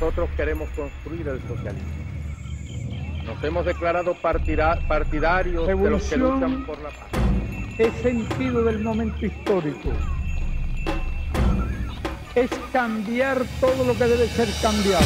nosotros queremos construir el socialismo. Nos hemos declarado partidarios de los que luchan por la paz. Es sentido del momento histórico. Es cambiar todo lo que debe ser cambiado.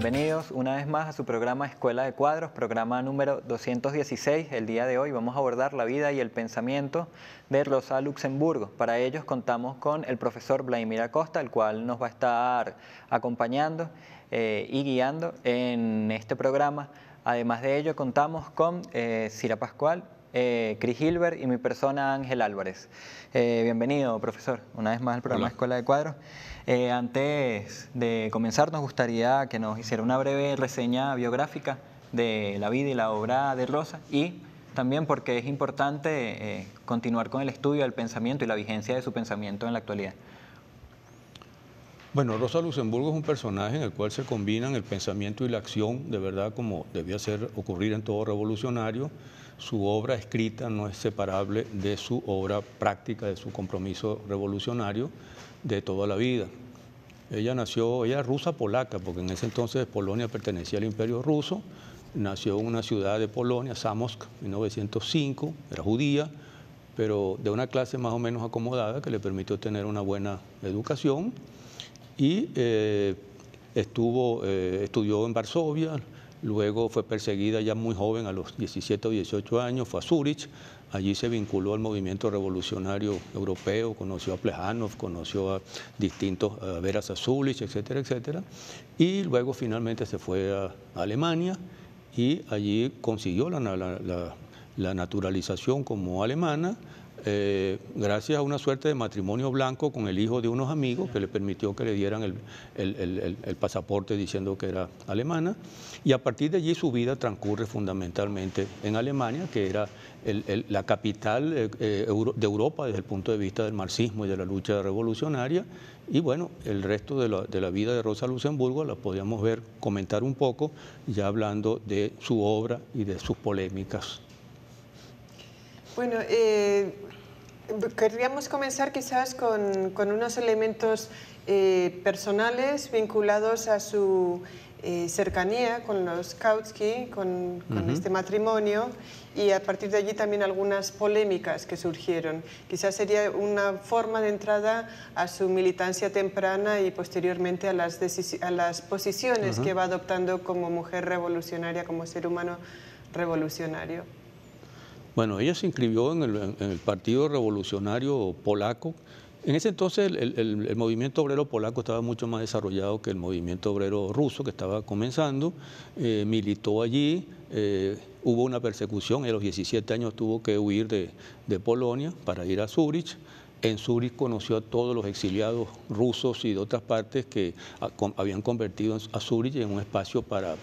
Bienvenidos una vez más a su programa Escuela de Cuadros, programa número 216. El día de hoy vamos a abordar la vida y el pensamiento de Rosa Luxemburgo. Para ellos contamos con el profesor Vladimir Acosta, el cual nos va a estar acompañando eh, y guiando en este programa. Además de ello, contamos con eh, Cira Pascual, eh, Chris Hilbert y mi persona Ángel Álvarez. Eh, bienvenido, profesor, una vez más al programa Escuela de Cuadros. Eh, antes de comenzar, nos gustaría que nos hiciera una breve reseña biográfica de la vida y la obra de Rosa y también porque es importante continuar con el estudio del pensamiento y la vigencia de su pensamiento en la actualidad. Bueno, Rosa Luxemburgo es un personaje en el cual se combinan el pensamiento y la acción, de verdad, como debía ser ocurrir en todo revolucionario su obra escrita no es separable de su obra práctica, de su compromiso revolucionario de toda la vida. Ella nació, ella rusa polaca, porque en ese entonces Polonia pertenecía al imperio ruso, nació en una ciudad de Polonia, Samosk, 1905, era judía, pero de una clase más o menos acomodada que le permitió tener una buena educación y eh, estuvo, eh, estudió en Varsovia, Luego fue perseguida ya muy joven, a los 17 o 18 años, fue a Zurich, allí se vinculó al movimiento revolucionario europeo, conoció a Plejanov, conoció a distintos, a Veras Azulich, etcétera, etcétera, y luego finalmente se fue a, Alemania y allí consiguió la naturalización como alemana eh, gracias a una suerte de matrimonio blanco con el hijo de unos amigos que le permitió que le dieran el, pasaporte diciendo que era alemana. Y a partir de allí su vida transcurre fundamentalmente en Alemania, que era la capital eh, eh, de Europa desde el punto de vista del marxismo y de la lucha revolucionaria. Y bueno, el resto de la, vida de Rosa Luxemburgo la podíamos ver comentar un poco, ya hablando de su obra y de sus polémicas. Bueno, eh, Querríamos comenzar quizás con, unos elementos eh, personales vinculados a su eh, cercanía con los Kautsky, con, este matrimonio, y a partir de allí también algunas polémicas que surgieron. Quizás sería una forma de entrada a su militancia temprana y posteriormente a las, posiciones que va adoptando como mujer revolucionaria, como ser humano revolucionario. Bueno, ella se inscribió en el, Partido Revolucionario Polaco. En ese entonces el, movimiento obrero polaco estaba mucho más desarrollado que el movimiento obrero ruso que estaba comenzando. Eh, militó allí, eh, hubo una persecución, a los 17 años tuvo que huir de, Polonia para ir a Zurich. En Zúrich conoció a todos los exiliados rusos y de otras partes que habían convertido a Zúrich en un espacio para,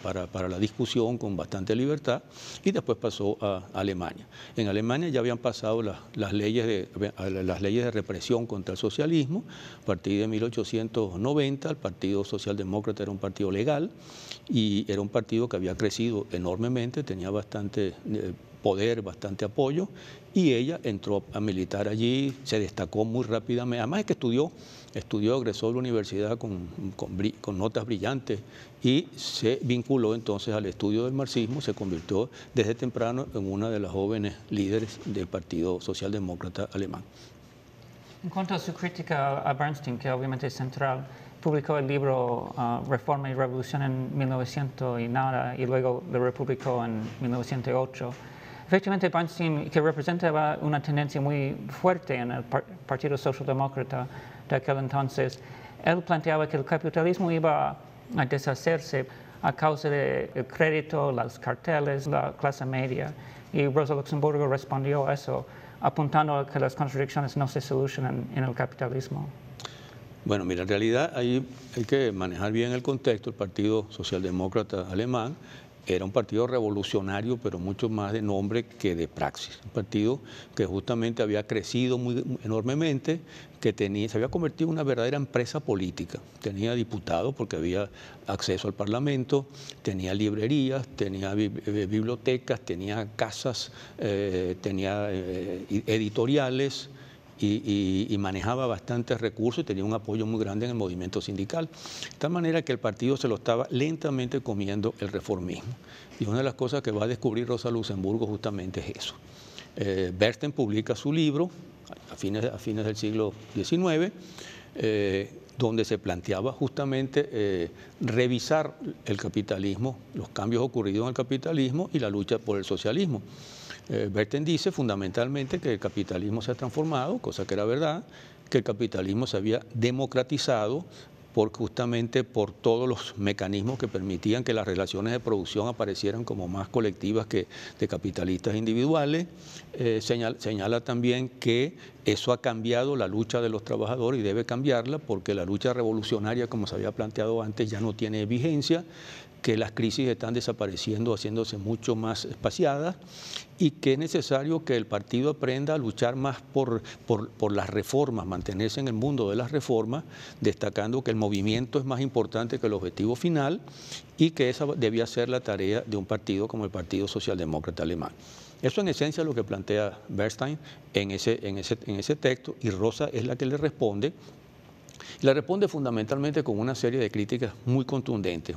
la discusión con bastante libertad y después pasó a Alemania. En Alemania ya habían pasado las, leyes, de, las leyes de represión contra el socialismo. A partir de 1890 el Partido Socialdemócrata era un partido legal y era un partido que había crecido enormemente, tenía bastante... Eh, poder, bastante apoyo, y ella entró a militar allí, se destacó muy rápidamente, además es que estudió, estudió, agresó de la universidad con, con, notas brillantes y se vinculó entonces al estudio del marxismo, se convirtió desde temprano en una de las jóvenes líderes del Partido Socialdemócrata Alemán. En cuanto a su crítica a Bernstein, que obviamente es central, publicó el libro ah, Reforma y Revolución en 1900 y nada, y luego lo republicó en 1908. Efectivamente, Bernstein, que representaba una tendencia muy fuerte en el Partido Socialdemócrata de aquel entonces, él planteaba que el capitalismo iba a deshacerse a causa del crédito, las carteles, la clase media. Y Rosa Luxemburgo respondió a eso, apuntando a que las contradicciones no se solucionan en el capitalismo. Bueno, mira, en realidad ahí hay que manejar bien el contexto. El Partido Socialdemócrata Alemán era un partido revolucionario, pero mucho más de nombre que de praxis. Un partido que justamente había crecido muy, enormemente, que tenía, se había convertido en una verdadera empresa política. Tenía diputados porque había acceso al Parlamento, tenía librerías, tenía eh, bibliotecas, tenía casas, eh, tenía eh, editoriales y, manejaba bastantes recursos y tenía un apoyo muy grande en el movimiento sindical. De tal manera que el partido se lo estaba lentamente comiendo el reformismo. Y una de las cosas que va a descubrir Rosa Luxemburgo justamente es eso. Eh, publica su libro a fines, a fines del siglo XIX, eh, donde se planteaba justamente eh, revisar el capitalismo, los cambios ocurridos en el capitalismo y la lucha por el socialismo. Eh, Berten dice fundamentalmente que el capitalismo se ha transformado, cosa que era verdad, que el capitalismo se había democratizado justamente por todos los mecanismos que permitían que las relaciones de producción aparecieran como más colectivas que de capitalistas individuales. Eh, señala también que eso ha cambiado la lucha de los trabajadores y debe cambiarla porque la lucha revolucionaria, como se había planteado antes, ya no tiene vigencia que las crisis están desapareciendo, haciéndose mucho más espaciadas y que es necesario que el partido aprenda a luchar más por, por, las reformas, mantenerse en el mundo de las reformas, destacando que el movimiento es más importante que el objetivo final y que esa debía ser la tarea de un partido como el Partido Socialdemócrata Alemán. Eso en esencia es lo que plantea Bernstein en ese, en ese, en ese texto y Rosa es la que le responde y la responde fundamentalmente con una serie de críticas muy contundentes.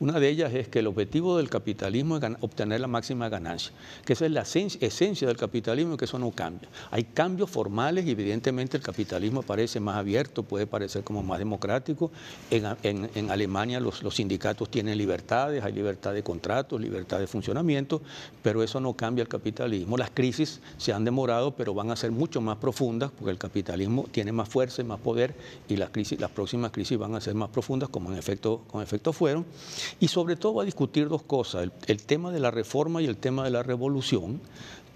Una de ellas es que el objetivo del capitalismo es obtener la máxima ganancia, que esa es la esencia del capitalismo y que eso no cambia. Hay cambios formales y evidentemente el capitalismo parece más abierto, puede parecer como más democrático. En, Alemania los, los sindicatos tienen libertades, hay libertad de contratos, libertad de funcionamiento, pero eso no cambia el capitalismo. Las crisis se han demorado, pero van a ser mucho más profundas porque el capitalismo tiene más fuerza y más poder y las, próximas crisis van a ser más profundas, como en efecto, con efecto fueron, y sobre todo va a discutir dos cosas, el tema de la reforma y el tema de la revolución,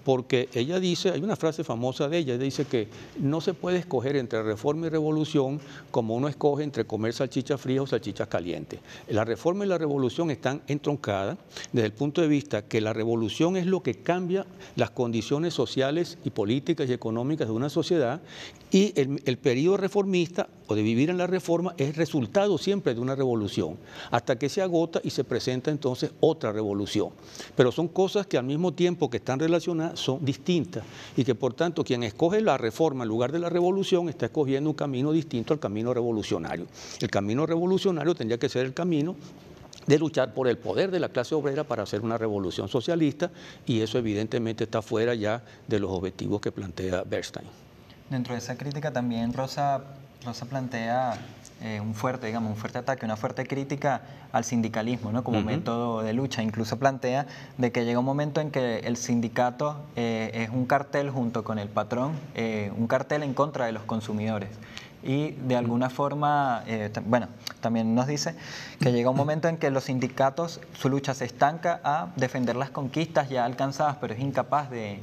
porque ella dice, hay una frase famosa de ella, dice que no se puede escoger entre reforma y revolución como uno escoge entre comer salchichas frías o salchichas calientes. La reforma y la revolución están entroncadas desde el punto de vista que la revolución es lo que cambia las condiciones sociales y políticas y económicas de una sociedad y el, el periodo reformista o de vivir en la reforma es resultado siempre de una revolución, hasta que se agota y se presenta entonces otra revolución. Pero son cosas que al mismo tiempo que están relacionadas, son distintas y que por tanto quien escoge la reforma en lugar de la revolución está escogiendo un camino distinto al camino revolucionario. El camino revolucionario tendría que ser el camino de luchar por el poder de la clase obrera para hacer una revolución socialista y eso evidentemente está fuera ya de los objetivos que plantea Bernstein. Dentro de esa crítica también Rosa, Rosa plantea eh, un fuerte, digamos, un fuerte ataque, una fuerte crítica al sindicalismo ¿no? como método de lucha. Incluso plantea de que llega un momento en que el sindicato eh, es un cartel junto con el patrón, eh, un cartel en contra de los consumidores y de alguna forma, bueno, también nos dice que llega un momento en que los sindicatos, su lucha se estanca a defender las conquistas ya alcanzadas, pero es incapaz de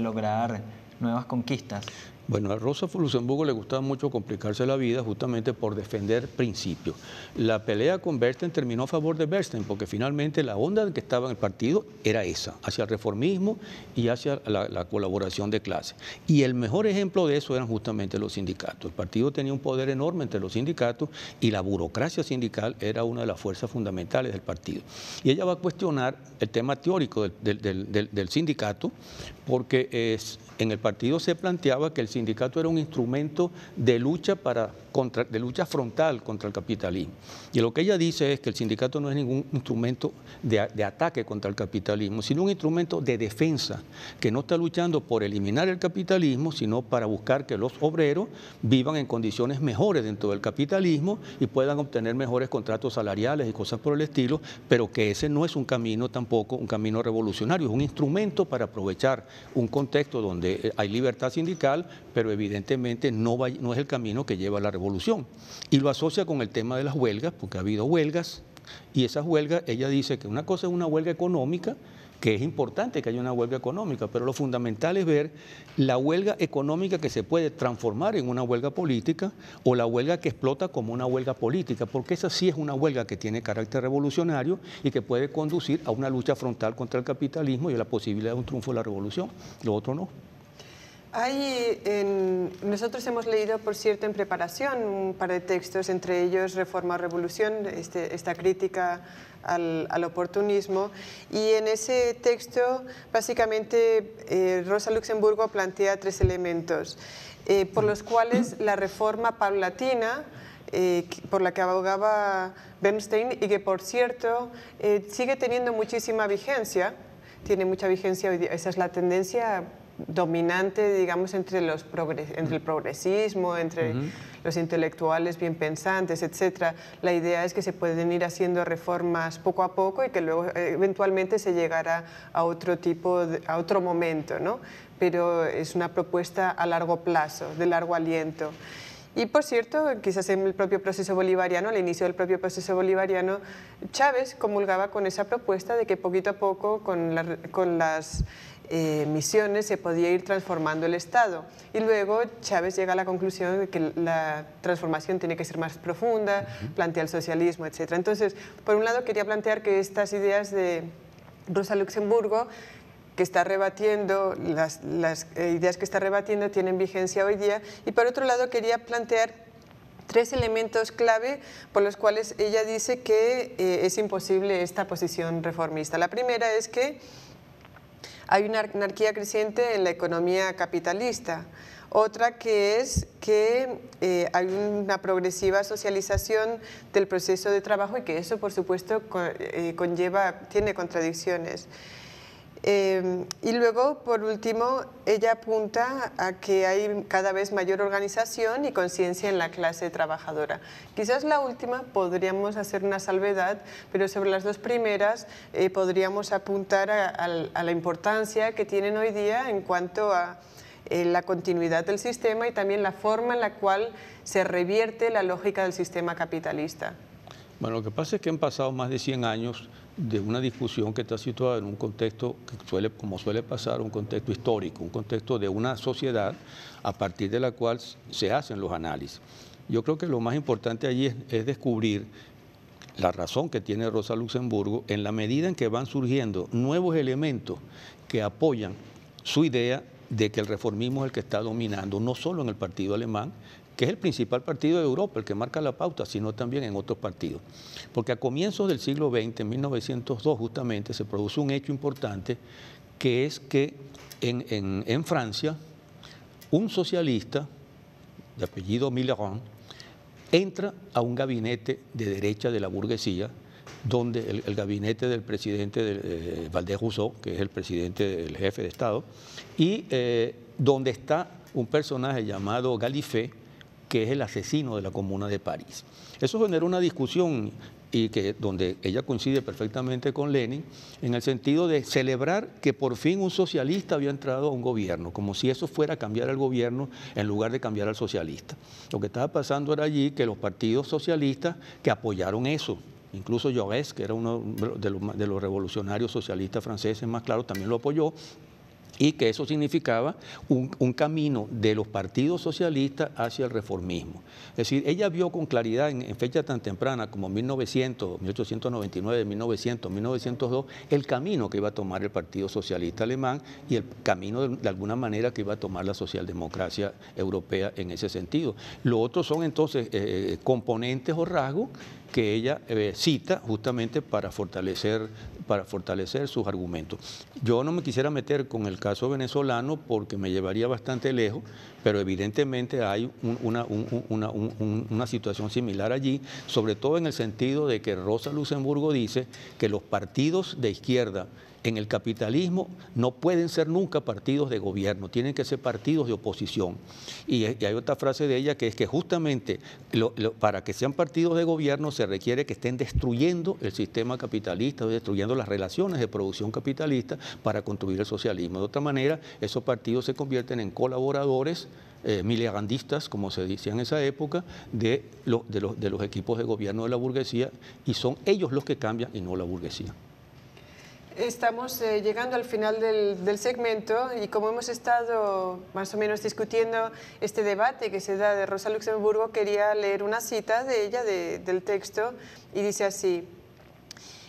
lograr nuevas conquistas. Bueno, a Rosa Luxemburgo le gustaba mucho complicarse la vida justamente por defender principios. La pelea con Bersten terminó a favor de Bernstein porque finalmente la onda en que estaba en el partido era esa, hacia el reformismo y hacia la, colaboración de clases. Y el mejor ejemplo de eso eran justamente los sindicatos. El partido tenía un poder enorme entre los sindicatos y la burocracia sindical era una de las fuerzas fundamentales del partido. Y ella va a cuestionar el tema teórico del, sindicato porque en el partido se planteaba que el sindicato era un instrumento de lucha, para, de lucha frontal contra el capitalismo. Y lo que ella dice es que el sindicato no es ningún instrumento de ataque contra el capitalismo, sino un instrumento de defensa, que no está luchando por eliminar el capitalismo, sino para buscar que los obreros vivan en condiciones mejores dentro del capitalismo y puedan obtener mejores contratos salariales y cosas por el estilo, pero que ese no es un camino tampoco, un camino revolucionario, es un instrumento para aprovechar un contexto donde eh, hay libertad sindical, pero evidentemente no, va, no es el camino que lleva a la revolución. Y lo asocia con el tema de las huelgas, porque ha habido huelgas, y esas huelgas, ella dice que una cosa es una huelga económica, que es importante que haya una huelga económica, pero lo fundamental es ver la huelga económica que se puede transformar en una huelga política o la huelga que explota como una huelga política, porque esa sí es una huelga que tiene carácter revolucionario y que puede conducir a una lucha frontal contra el capitalismo y a la posibilidad de un triunfo de la revolución, lo otro no. Hay, en, nosotros hemos leído, por cierto, en preparación un par de textos, entre ellos Reforma o Revolución, este, esta crítica al, al, oportunismo. Y en ese texto, básicamente, eh, Rosa Luxemburgo plantea tres elementos, eh, por los cuales la reforma paulatina eh, por la que abogaba Bernstein y que, por cierto, sigue teniendo muchísima vigencia, tiene mucha vigencia hoy día. Esa es la tendencia dominante, digamos, entre, los progres entre el progresismo, entre los intelectuales bien pensantes, etc. La idea es que se pueden ir haciendo reformas poco a poco y que luego eh, eventualmente se llegará a otro tipo, a otro momento, ¿no? Pero es una propuesta a largo plazo, de largo aliento. Y por cierto, quizás en el propio proceso bolivariano, al inicio del propio proceso bolivariano, Chávez comulgaba con esa propuesta de que poquito a poco, con, con las eh, misiones se podía ir transformando el Estado. Y luego Chávez llega a la conclusión de que la transformación tiene que ser más profunda, plantea el socialismo, etc. Entonces, por un lado quería plantear que estas ideas de Rosa Luxemburgo que está rebatiendo, las, eh, ideas que está rebatiendo tienen vigencia hoy día. Y por otro lado quería plantear tres elementos clave por los cuales ella dice que eh, es imposible esta posición reformista. La primera es que hay una anarquía creciente en la economía capitalista. Otra que es que eh, hay una progresiva socialización del proceso de trabajo y que eso, por supuesto, eh, conlleva, tiene contradicciones. Em, y luego, por último, ella apunta a que hay cada vez mayor organización y conciencia en la clase trabajadora. Quizás la última podríamos hacer una salvedad, pero sobre las dos primeras eh, podríamos apuntar a la importancia que tienen hoy día en cuanto a eh, la continuidad del sistema y también la forma en la cual se revierte la lógica del sistema capitalista. Bueno, lo que pasa es que han pasado más de 100 años de una discusión que está situada en un contexto que suele, como suele pasar, un contexto histórico, un contexto de una sociedad a partir de la cual se hacen los análisis. Yo creo que lo más importante allí es, es descubrir la razón que tiene Rosa Luxemburgo en la medida en que van surgiendo nuevos elementos que apoyan su idea de que el reformismo es el que está dominando, no solo en el partido alemán, que es el principal partido de Europa, el que marca la pauta, sino también en otros partidos. Porque a comienzos del siglo XX, en 1902 justamente, se produce un hecho importante, que es que en, Francia, un socialista, de apellido Millerand, entra a un gabinete de derecha de la burguesía, donde el, gabinete del presidente de, eh, Rousseau, que es el presidente, del jefe de Estado, y eh, donde está un personaje llamado Galifé, que es el asesino de la Comuna de París. Eso generó una discusión y que donde ella coincide perfectamente con Lenin, en el sentido de celebrar que por fin un socialista había entrado a un gobierno, como si eso fuera cambiar al gobierno en lugar de cambiar al socialista. Lo que estaba pasando era allí que los partidos socialistas que apoyaron eso, incluso Jaurès, que era uno de los, de los revolucionarios socialistas franceses más claros, también lo apoyó, y que eso significaba un, camino de los partidos socialistas hacia el reformismo. Es decir, ella vio con claridad en, fecha tan temprana como 1900, 1899, 1900, 1902, el camino que iba a tomar el Partido Socialista Alemán y el camino de, alguna manera que iba a tomar la socialdemocracia europea en ese sentido. Lo otro son entonces eh, eh, componentes o rasgos que ella eh, cita justamente para fortalecer, para fortalecer sus argumentos. Yo no me quisiera meter con el caso venezolano porque me llevaría bastante lejos, pero evidentemente hay una, una situación similar allí, sobre todo en el sentido de que Rosa Luxemburgo dice que los partidos de izquierda en el capitalismo no pueden ser nunca partidos de gobierno, tienen que ser partidos de oposición. Y, hay otra frase de ella que es que justamente para que sean partidos de gobierno se requiere que estén destruyendo el sistema capitalista, destruyendo las relaciones de producción capitalista para construir el socialismo. De otra manera, esos partidos se convierten en colaboradores eh, como se decía en esa época, de los equipos de gobierno de la burguesía y son ellos los que cambian y no la burguesía. Estamos eh, llegando al final del, segmento y como hemos estado más o menos discutiendo este debate que se da de Rosa Luxemburgo, quería leer una cita de ella, del texto, y dice así,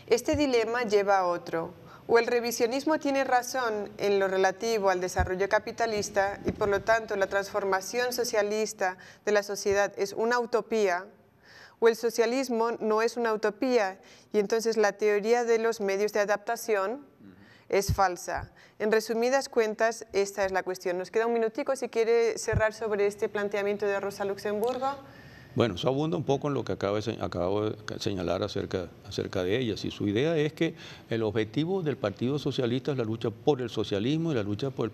este dilema lleva a otro. O el revisionismo tiene razón en lo relativo al desarrollo capitalista y por lo tanto la transformación socialista de la sociedad es una utopía, o el socialismo no es una utopía y entonces la teoría de los medios de adaptación es falsa. En resumidas cuentas, esta es la cuestión. Nos queda un minutico si quiere cerrar sobre este planteamiento de Rosa Luxemburgo. Bueno, eso abunda un poco en lo que acabo de, señalar acerca, de ella. Y su idea es que el objetivo del Partido Socialista es la lucha por el socialismo y la lucha por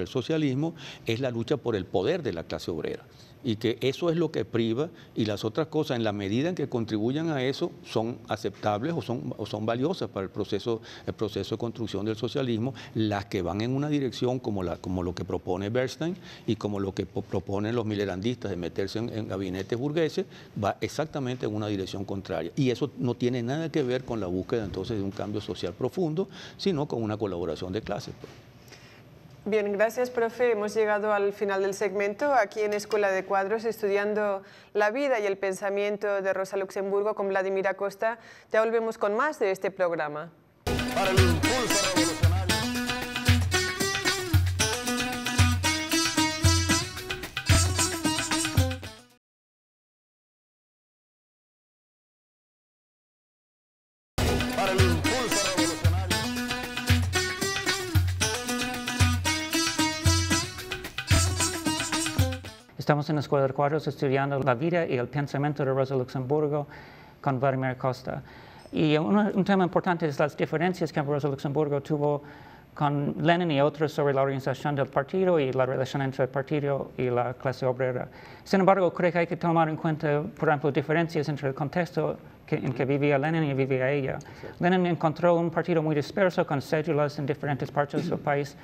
el socialismo es la lucha por el poder de la clase obrera y que eso es lo que priva y las otras cosas, en la medida en que contribuyan a eso, son aceptables o son, o son valiosas para el proceso, el proceso de construcción del socialismo, las que van en una dirección como, la, como lo que propone Bernstein y como lo que proponen los milerandistas de meterse en, gabinetes burgueses, va exactamente en una dirección contraria. Y eso no tiene nada que ver con la búsqueda entonces de un cambio social profundo, sino con una colaboración de clases. Pues. Bien, gracias, profe. Hemos llegado al final del segmento aquí en Escuela de Cuadros, estudiando la vida y el pensamiento de Rosa Luxemburgo con Vladimir Acosta. Ya volvemos con más de este programa. Estamos en la Escuela de Cuadros estudiando la vida y el pensamiento de Rosa Luxemburgo con Vladimir Costa. Y un, tema importante es las diferencias que Rosa Luxemburgo tuvo con Lenin y otros sobre la organización del partido y la relación entre el partido y la clase obrera. Sin embargo, creo que hay que tomar en cuenta, por ejemplo, diferencias entre el contexto en que vivía Lenin y vivía ella. Lenin encontró un partido muy disperso con cédulas en diferentes partes del país,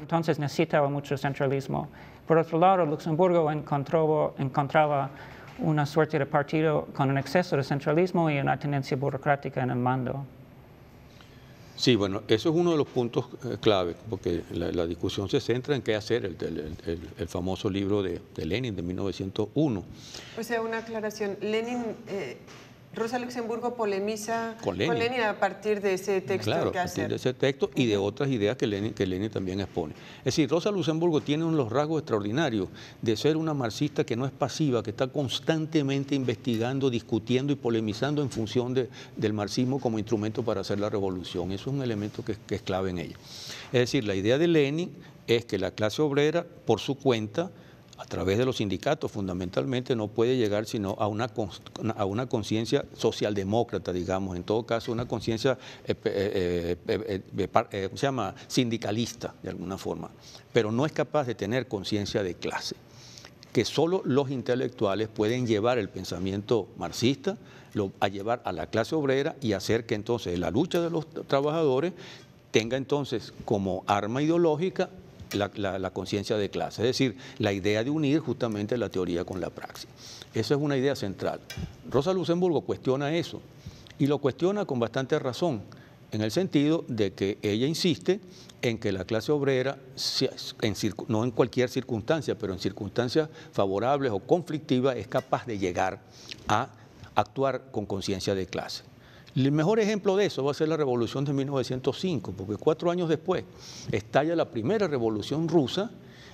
entonces necesitaba mucho centralismo. Por otro lado, Luxemburgo encontró, encontraba una suerte de partido con un exceso de centralismo y una tendencia burocrática en el mando. Sí, bueno, eso es uno de los puntos eh, clave, porque la, discusión se centra en qué hacer, el, el, famoso libro de, Lenin de 1901. O sea, una aclaración, Lenin eh, Rosa Luxemburgo polemiza con Lenin, a partir de ese texto. Claro, a partir de ese texto y de otras ideas que Lenin, que Lenin también expone. Es decir, Rosa Luxemburgo tiene unos rasgos extraordinarios de ser una marxista que no es pasiva, que está constantemente investigando, discutiendo y polemizando en función del marxismo como instrumento para hacer la revolución. Eso es un elemento que, que es clave en ella. Es decir, la idea de Lenin es que la clase obrera, por su cuenta, a través de los sindicatos fundamentalmente no puede llegar sino a una, a una conciencia socialdemócrata, digamos, en todo caso una conciencia eh, eh, eh, se llama sindicalista de alguna forma, pero no es capaz de tener conciencia de clase que solo los intelectuales pueden llevar el pensamiento marxista a llevar a la clase obrera y hacer que entonces la lucha de los trabajadores tenga entonces como arma ideológica la, conciencia de clase. Es decir, la idea de unir justamente la teoría con la praxis. Esa es una idea central. Rosa Luxemburgo cuestiona eso y lo cuestiona con bastante razón, en el sentido de que ella insiste en que la clase obrera, no en cualquier circunstancia, pero en circunstancias favorables o conflictivas, es capaz de llegar a actuar con conciencia de clase. El mejor ejemplo de eso va a ser la revolución de 1905, porque cuatro años después estalla la primera revolución rusa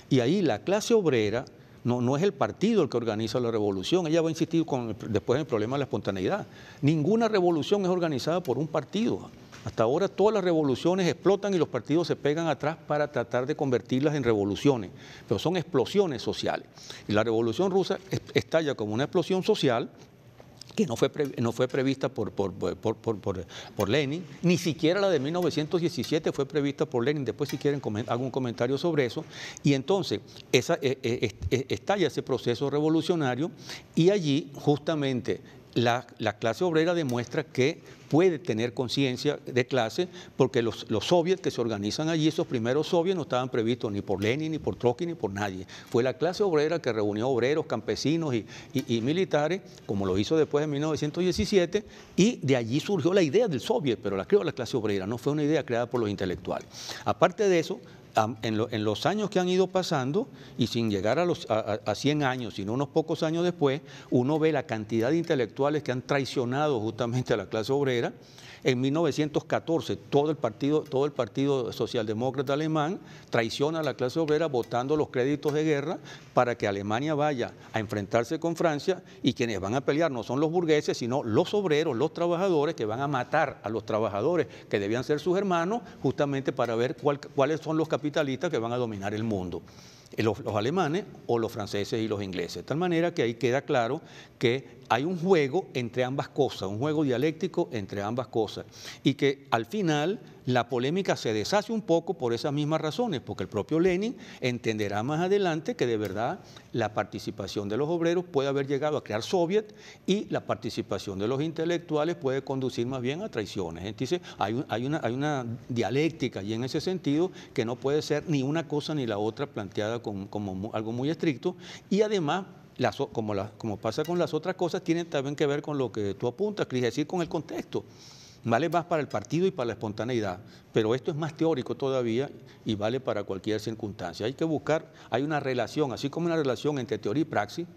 y ahí la clase obrera, no, no es el partido el que organiza la revolución, ella va a insistir con, después en el problema de la espontaneidad. Ninguna revolución es organizada por un partido. Hasta ahora todas las revoluciones explotan y los partidos se pegan atrás para tratar de convertirlas en revoluciones, pero son explosiones sociales. Y la revolución rusa estalla como una explosión social que no fue, no fue prevista por, por, Lenin, ni siquiera la de 1917 fue prevista por Lenin, después si quieren hago un comentario sobre eso, y entonces esa, eh, eh, eh, estalla ese proceso revolucionario y allí justamente la, clase obrera demuestra que puede tener conciencia de clase porque los, soviets que se organizan allí, esos primeros soviets no estaban previstos ni por Lenin, ni por Trotsky, ni por nadie. Fue la clase obrera que reunió obreros, campesinos y, militares, como lo hizo después de 1917, y de allí surgió la idea del soviet, pero la creó la clase obrera, no fue una idea creada por los intelectuales. Aparte de eso, en, los años que han ido pasando y sin llegar a, los, a, 100 años, sino unos pocos años después, uno ve la cantidad de intelectuales que han traicionado justamente a la clase obrera en 1914, todo el partido, todo el partido socialdemócrata alemán traiciona a la clase obrera votando los créditos de guerra para que Alemania vaya a enfrentarse con Francia y quienes van a pelear no son los burgueses, sino los obreros, los trabajadores que van a matar a los trabajadores que debían ser sus hermanos, justamente para ver cuáles son los capitalistas que van a dominar el mundo. Eh, los, los, alemanes o los franceses y los ingleses. De tal manera que ahí queda claro que hay un juego entre ambas cosas, un juego dialéctico entre ambas cosas, y que al final la polémica se deshace un poco por esas mismas razones, porque el propio Lenin entenderá más adelante que de verdad la participación de los obreros puede haber llegado a crear soviet y la participación de los intelectuales puede conducir más bien a traiciones. Entonces hay, una, dialéctica y en ese sentido que no puede ser ni una cosa ni la otra planteada como algo muy estricto y además como, pasa con las otras cosas, tienen también que ver con lo que tú apuntas, es decir, con el contexto. Vale más para el partido y para la espontaneidad, pero esto es más teórico todavía y vale para cualquier circunstancia. Hay que buscar, hay una relación, así como una relación entre teoría y praxis,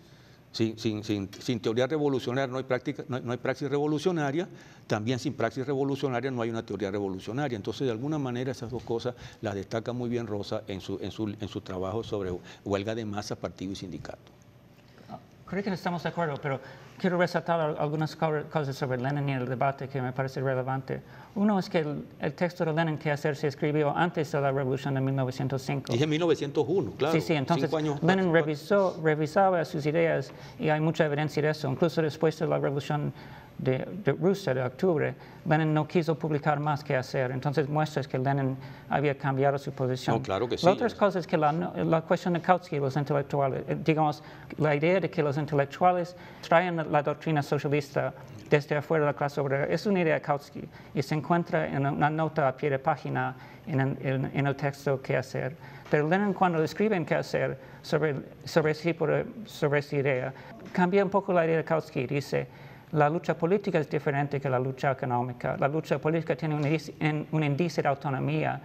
sin, teoría revolucionaria no hay, práctica, no, praxis revolucionaria, también sin praxis revolucionaria no hay una teoría revolucionaria. Entonces, de alguna manera, esas dos cosas las destaca muy bien Rosa en su, en su trabajo sobre huelga de masa, partido y sindicato creo que estamos de acuerdo, pero quiero resaltar algunas cosas sobre Lenin y el debate que me parece relevante. Uno es que el, texto de Lenin que hacer se escribió antes de la revolución de 1905. Dije en 1901, claro. Sí, sí, entonces Lenin revisaba sus ideas y hay mucha evidencia de eso, incluso después de la revolución de, de, Rusia de octubre, Lenin no quiso publicar más que hacer. Entonces muestras que Lenin había cambiado su posición. No, claro que sí. La otra cosa es que la, la cuestión de Kautsky, los intelectuales, eh, digamos, la idea de que los intelectuales traen la doctrina socialista desde afuera de la clase obrera, es una idea de Kautsky y se encuentra en una nota a pie de página en, en el texto que hacer. Pero Lenin cuando escriben qué hacer sobre, sobre, sobre, sobre esa idea, cambia un poco la idea de Kautsky, dice, la lucha política es diferente que la lucha económica. La lucha política tiene un índice, de autonomía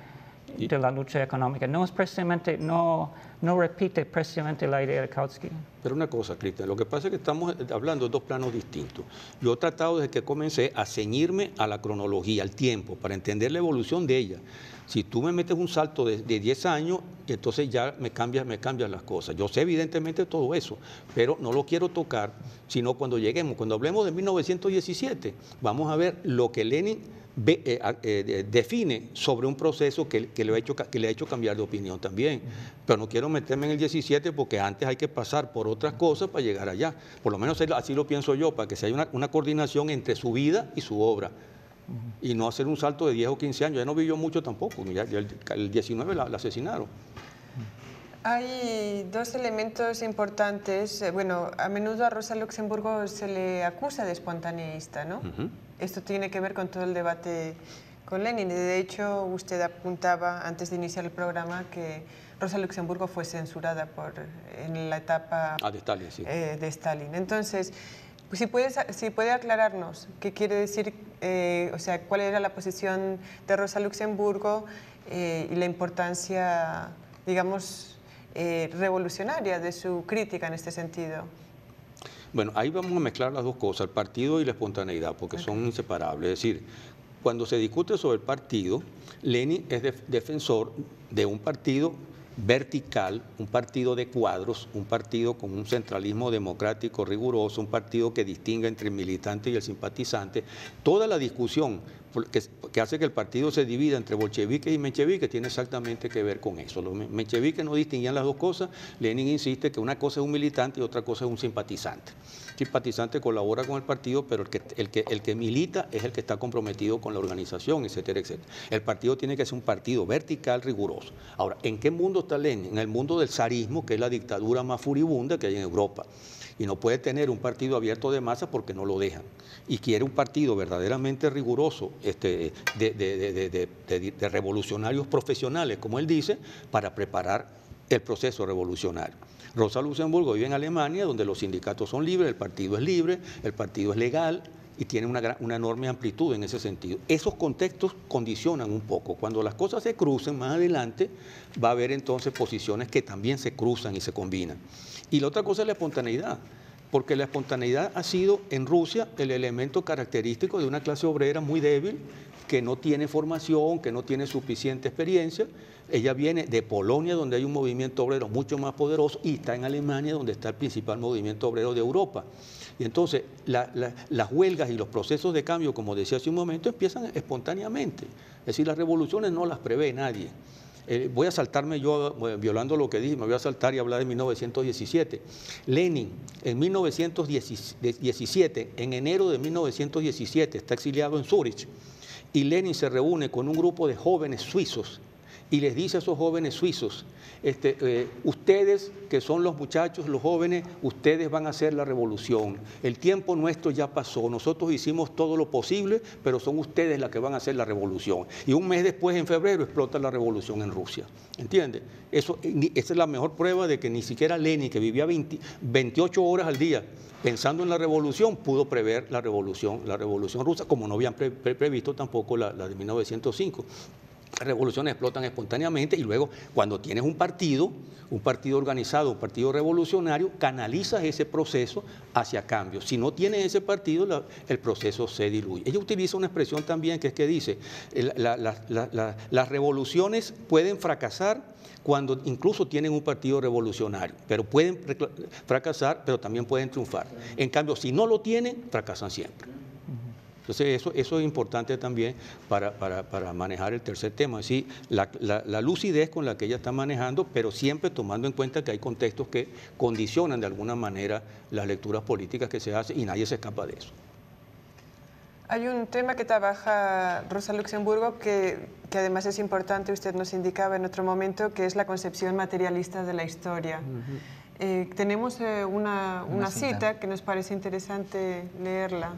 de la lucha económica. No es precisamente, no, no repite precisamente la idea de Kautsky. Pero una cosa, Cristian, lo que pasa es que estamos eh, hablando de dos planos distintos. Yo he tratado desde que comencé a ceñirme a la cronología, al tiempo, para entender la evolución de ella. Si tú me metes un salto de, 10 años, entonces ya me cambian me las cosas. Yo sé evidentemente todo eso, pero no lo quiero tocar, sino cuando lleguemos, cuando hablemos de 1917, vamos a ver lo que Lenin eh, eh, define sobre un proceso que, le ha hecho, que le ha hecho cambiar de opinión también. Pero no quiero meterme en el 17 porque antes hay que pasar por otras cosas para llegar allá. Por lo menos así lo pienso yo, para que sea haya una, una coordinación entre su vida y su obra y no hacer un salto de 10 o 15 años. Ya no vivió mucho tampoco, ya, el, 19 la, asesinaron. Hay dos elementos importantes. Eh, bueno, a menudo a Rosa Luxemburgo se le acusa de espontaneísta, ¿no? Esto tiene que ver con todo el debate con Lenin. De hecho, usted apuntaba antes de iniciar el programa que Rosa Luxemburgo fue censurada por, en la etapa ah, de, Stalin, eh, de Stalin. Entonces, pues si, puedes, si puede aclararnos qué quiere decir, eh, o sea, cuál era la posición de Rosa Luxemburgo eh, y la importancia, digamos, eh, revolucionaria de su crítica en este sentido. Bueno, ahí vamos a mezclar las dos cosas, el partido y la espontaneidad, porque son inseparables. Es decir, cuando se discute sobre el partido, Lenin es defensor de un partido vertical, un partido de cuadros, un partido con un centralismo democrático riguroso, un partido que distinga entre el militante y el simpatizante. Toda la discusión que, hace que el partido se divida entre bolcheviques y mencheviques tiene exactamente que ver con eso. Los mencheviques no distinguían las dos cosas, Lenin insiste que una cosa es un militante y otra cosa es un simpatizante simpatizante colabora con el partido, pero el que, el, que, el que milita es el que está comprometido con la organización, etcétera, etcétera. El partido tiene que ser un partido vertical, riguroso. Ahora, ¿en qué mundo está Lenin? En el mundo del zarismo, que es la dictadura más furibunda que hay en Europa. Y no puede tener un partido abierto de masa porque no lo dejan. Y quiere un partido verdaderamente riguroso, este, de revolucionarios profesionales, como él dice, para preparar el proceso revolucionario. Rosa Luxemburgo vive en Alemania, donde los sindicatos son libres, el partido es libre, el partido es legal y tiene una, enorme amplitud en ese sentido. Esos contextos condicionan un poco. Cuando las cosas se crucen más adelante, va a haber entonces posiciones que también se cruzan y se combinan. Y la otra cosa es la espontaneidad porque la espontaneidad ha sido en Rusia el elemento característico de una clase obrera muy débil que no tiene formación, que no tiene suficiente experiencia. Ella viene de Polonia, donde hay un movimiento obrero mucho más poderoso, y está en Alemania, donde está el principal movimiento obrero de Europa. Y entonces las huelgas y los procesos de cambio, como decía hace un momento, empiezan espontáneamente. Es decir, las revoluciones no las prevé nadie. Eh, voy a saltarme yo, violando lo que dije, me voy a saltar y hablar de 1917. Lenin, en 1917, en enero de 1917, está exiliado en Zurich y Lenin se reúne con un grupo de jóvenes suizos y les dice a esos jóvenes suizos, este, eh, ustedes que son los muchachos, los jóvenes, ustedes van a hacer la revolución. El tiempo nuestro ya pasó, nosotros hicimos todo lo posible, pero son ustedes las que van a hacer la revolución. Y un mes después, en febrero, explota la revolución en Rusia. ¿Entiendes? esa es la mejor prueba de que ni siquiera Lenin, que vivía 28 horas al día pensando en la revolución, pudo prever la revolución, la revolución rusa, como no habían previsto tampoco la de 1905 revoluciones explotan espontáneamente y luego cuando tienes un partido, un partido organizado, un partido revolucionario, canalizas ese proceso hacia cambio. Si no tienes ese partido, el proceso se diluye. Ella utiliza una expresión también que es que dice, las revoluciones pueden fracasar cuando incluso tienen un partido revolucionario, pero pueden fracasar, pero también pueden triunfar. En cambio, si no lo tienen, fracasan siempre. Entonces eso, eso es importante también para, manejar el tercer tema, la, lucidez con la que ella está manejando, pero siempre tomando en cuenta que hay contextos que condicionan de alguna manera las lecturas políticas que se hacen y nadie se escapa de eso. Hay un tema que trabaja Rosa Luxemburgo que, además es importante, usted nos indicaba en otro momento, que es la concepción materialista de la historia. Eh, tenemos eh, una, cita. que nos parece interesante leerla.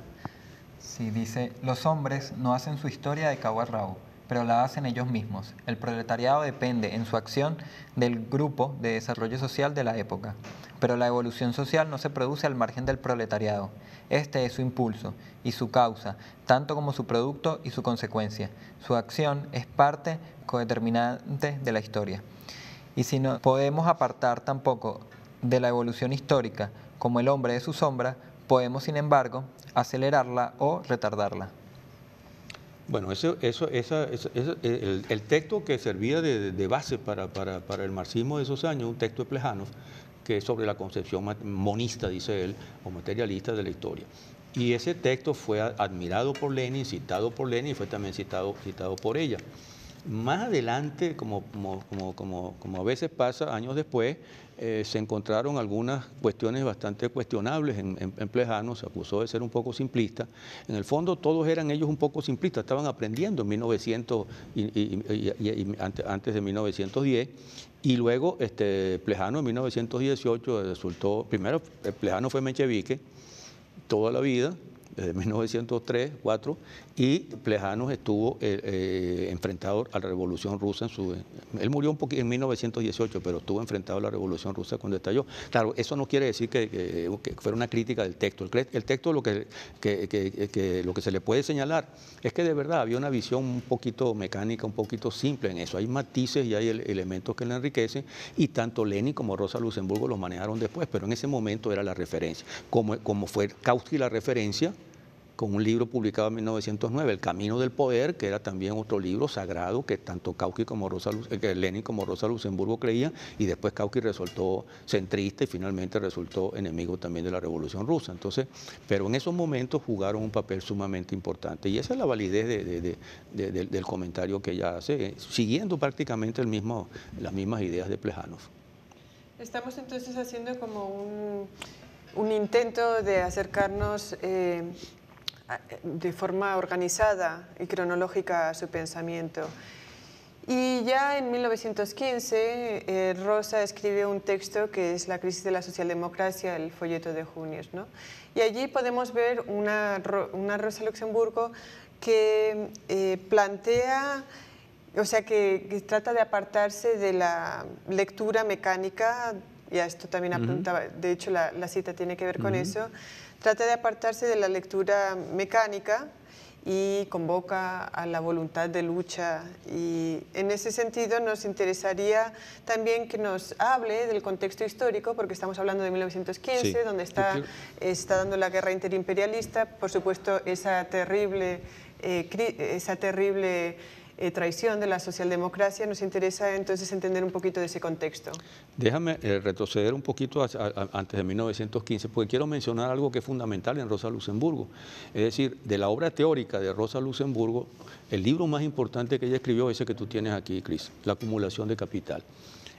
Sí, dice, los hombres no hacen su historia de cabo a rabo, pero la hacen ellos mismos. El proletariado depende en su acción del grupo de desarrollo social de la época, pero la evolución social no se produce al margen del proletariado. Este es su impulso y su causa, tanto como su producto y su consecuencia. Su acción es parte codeterminante de la historia. Y si no podemos apartar tampoco de la evolución histórica como el hombre de su sombra, Podemos, sin embargo, acelerarla o retardarla. Bueno, eso, eso, esa, el, texto que servía de, base para, el marxismo de esos años, un texto de Plejanos, que es sobre la concepción monista, dice él, o materialista de la historia. Y ese texto fue admirado por Lenin, citado por Lenin y fue también citado, citado por ella. Más adelante, como, como, como a veces pasa, años después, eh, se encontraron algunas cuestiones bastante cuestionables en, Plejano, se acusó de ser un poco simplista. En el fondo todos eran ellos un poco simplistas, estaban aprendiendo en 1900 y, antes, de 1910. Y luego este, Plejano en 1918 resultó, primero eh, Plejano fue menchevique toda la vida, desde 1903-4 y Plejanos estuvo eh, eh, enfrentado a la Revolución Rusa. En su, él murió un en 1918, pero estuvo enfrentado a la Revolución Rusa cuando estalló. Claro, eso no quiere decir que, fuera una crítica del texto. El, texto lo que, lo que se le puede señalar es que de verdad había una visión un poquito mecánica, un poquito simple en eso. Hay matices y hay elementos que le enriquecen y tanto Lenin como Rosa Luxemburgo los manejaron después, pero en ese momento era la referencia. Como, como fue Kautsky la referencia, con un libro publicado en 1909, El Camino del Poder, que era también otro libro sagrado que tanto Kauki como Rosa, eh, Lenin como Rosa Luxemburgo creían, y después Kauki resultó centrista y finalmente resultó enemigo también de la Revolución Rusa. Entonces, pero en esos momentos jugaron un papel sumamente importante, y esa es la validez del comentario que ella hace, eh, siguiendo prácticamente las mismas ideas de Plejanov. Estamos entonces haciendo como un, intento de acercarnos... Eh, eh, de forma organizada y cronológica su pensamiento. Y ya en 1915, eh, Rosa escribe un texto que es La crisis de la socialdemocracia, el folleto de Junius. ¿no? Y allí podemos ver una, una Rosa Luxemburgo que eh, plantea, o sea, que, trata de apartarse de la lectura mecánica, y a esto también apuntaba, de hecho la, la, cita tiene que ver con eso, trata de apartarse de la lectura mecánica y convoca a la voluntad de lucha. Y en ese sentido nos interesaría también que nos hable del contexto histórico, porque estamos hablando de 1915, donde está, está dando la guerra interimperialista, por supuesto esa terrible... Eh, esa terrible eh, traición de la socialdemocracia. Nos interesa entonces entender un poquito de ese contexto. Déjame eh, retroceder un poquito antes de 1915, porque quiero mencionar algo que es fundamental en Rosa Luxemburgo. Es decir, de la obra teórica de Rosa Luxemburgo, el libro más importante que ella escribió es ese que tú tienes aquí, Cris, La acumulación de capital.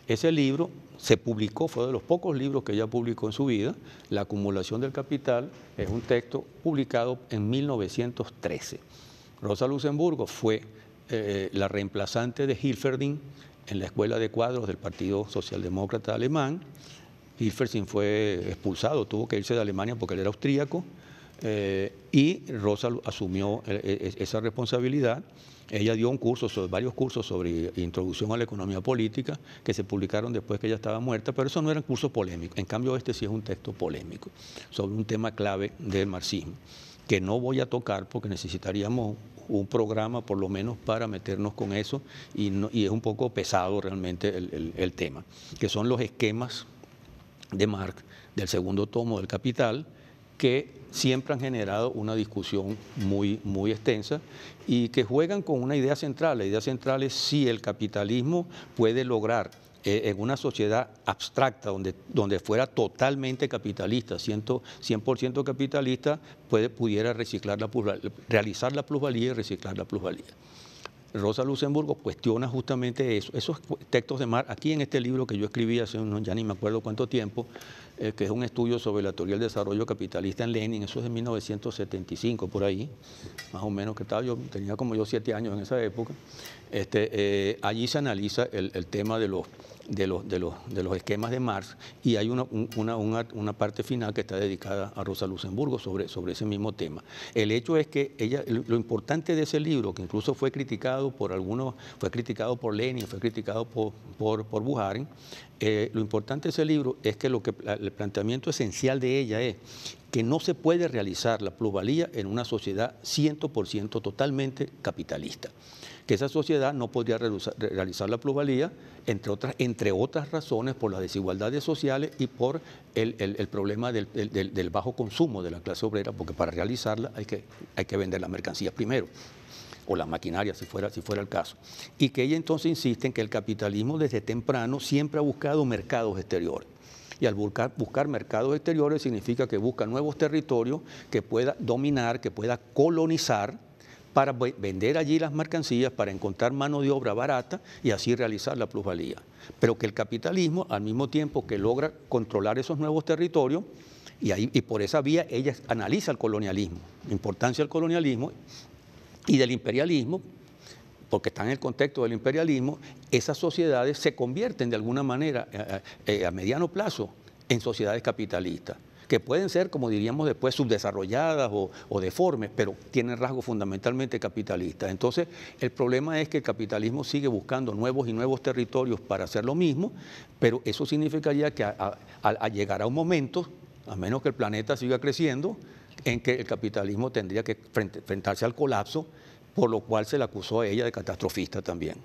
Ese libro se publicó, fue de los pocos libros que ella publicó en su vida, La acumulación del capital, es un texto publicado en 1913. Rosa Luxemburgo fue eh, la reemplazante de Hilferding en la escuela de cuadros del Partido Socialdemócrata Alemán. Hilferding fue expulsado, tuvo que irse de Alemania porque él era austríaco. Eh, y Rosa asumió eh, esa responsabilidad. Ella dio un curso, varios cursos sobre introducción a la economía política que se publicaron después que ella estaba muerta, pero eso no era un curso polémico, En cambio, este sí es un texto polémico sobre un tema clave del marxismo, que no voy a tocar porque necesitaríamos un programa por lo menos para meternos con eso y, es un poco pesado realmente el, tema, que son los esquemas de Marx del segundo tomo del Capital, que siempre han generado una discusión muy, muy extensa y que juegan con una idea central. La idea central es si el capitalismo puede lograr eh, en una sociedad abstracta, donde, donde fuera totalmente capitalista, 100, capitalista, puede, pudiera reciclar la plusvalía, realizar la plusvalía y reciclar la plusvalía. Rosa Luxemburgo cuestiona justamente eso. Esos textos de Marx, aquí en este libro que yo escribí hace unos, ya ni me acuerdo cuánto tiempo, eh, que es un estudio sobre la teoría del desarrollo capitalista en Lenin, eso es de 1975 por ahí, más o menos que estaba, yo tenía como yo siete años en esa época, este, eh, allí se analiza el, tema de los, esquemas de Marx y hay una, parte final que está dedicada a Rosa Luxemburgo sobre, ese mismo tema. El hecho es que ella, lo importante de ese libro, que incluso fue criticado por algunos, fue criticado por Lenin, fue criticado por, por, por Buharin, eh, lo importante de ese libro es que, el planteamiento esencial de ella es que no se puede realizar la plusvalía en una sociedad 100% totalmente capitalista, que esa sociedad no podría realizar la plusvalía, entre otras, entre otras razones, por las desigualdades sociales y por el, problema del, bajo consumo de la clase obrera, porque para realizarla hay que, hay que vender las mercancías primero o la maquinaria, si fuera, si fuera el caso. Y que ella entonces insiste en que el capitalismo desde temprano siempre ha buscado mercados exteriores y al buscar, buscar, mercados exteriores significa que busca nuevos territorios que pueda dominar, que pueda colonizar para vender allí las mercancías, para encontrar mano de obra barata y así realizar la plusvalía. Pero que el capitalismo, al mismo tiempo que logra controlar esos nuevos territorios, y, ahí, y por esa vía ella analiza el colonialismo, la importancia del colonialismo y del imperialismo, porque está en el contexto del imperialismo, esas sociedades se convierten de alguna manera eh, eh, eh, a, mediano plazo en sociedades capitalistas que pueden ser, como diríamos después, subdesarrolladas o, deformes, pero tienen rasgos fundamentalmente capitalistas. Entonces, el problema es que el capitalismo sigue buscando nuevos y nuevos territorios para hacer lo mismo, pero eso significaría que al llegar a un momento, a menos que el planeta siga creciendo, en que el capitalismo tendría que enfrentarse al colapso, por lo cual se le acusó a ella de catastrofista también.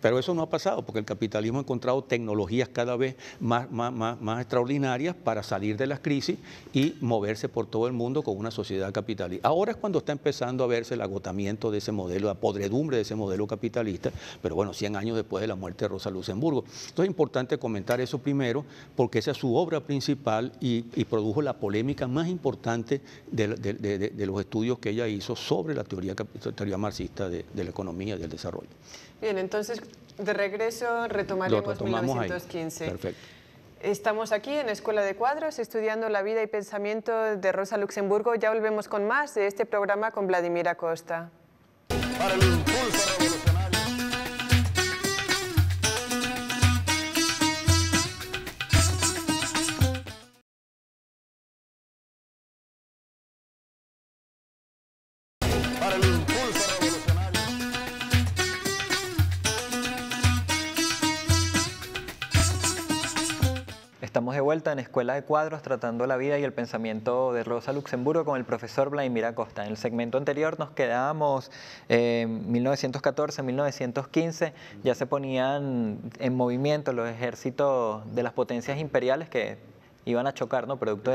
Pero eso no ha pasado porque el capitalismo ha encontrado tecnologías cada vez más, más, extraordinarias para salir de las crisis y moverse por todo el mundo con una sociedad capitalista. Ahora es cuando está empezando a verse el agotamiento de ese modelo, la podredumbre de ese modelo capitalista, pero bueno, 100 años después de la muerte de Rosa Luxemburgo. Entonces es importante comentar eso primero porque esa es su obra principal y, produjo la polémica más importante de, los estudios que ella hizo sobre la teoría, teoría marxista de la economía y del desarrollo. Bien, entonces de regreso retomaremos 1915. Perfecto. Estamos aquí en Escuela de Cuadros estudiando la vida y pensamiento de Rosa Luxemburgo. Ya volvemos con más de este programa con Vladimir Acosta. Estamos de vuelta en Escuela de Cuadros tratando la vida y el pensamiento de Rosa Luxemburgo con el profesor Vladimir Acosta. En el segmento anterior nos quedábamos en 1914, 1915, ya se ponían en movimiento los ejércitos de las potencias imperiales que iban a chocar, ¿no? producto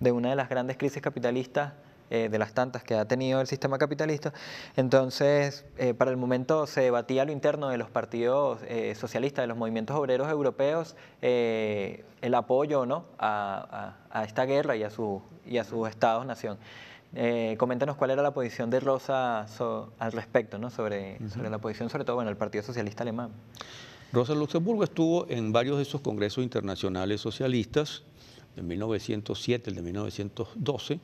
de una de las grandes crisis capitalistas eh, de las tantas que ha tenido el sistema capitalista. Entonces, eh, para el momento se debatía lo interno de los partidos eh, socialistas, de los movimientos obreros europeos, el apoyo no a, a, esta guerra y a, su, y a sus estados-nación. coméntanos cuál era la posición de Rosa al respecto, ¿no? sobre, sobre la posición, sobre todo, bueno, el Partido Socialista Alemán. Rosa Luxemburgo estuvo en varios de esos congresos internacionales socialistas, de 1907, el de 1912,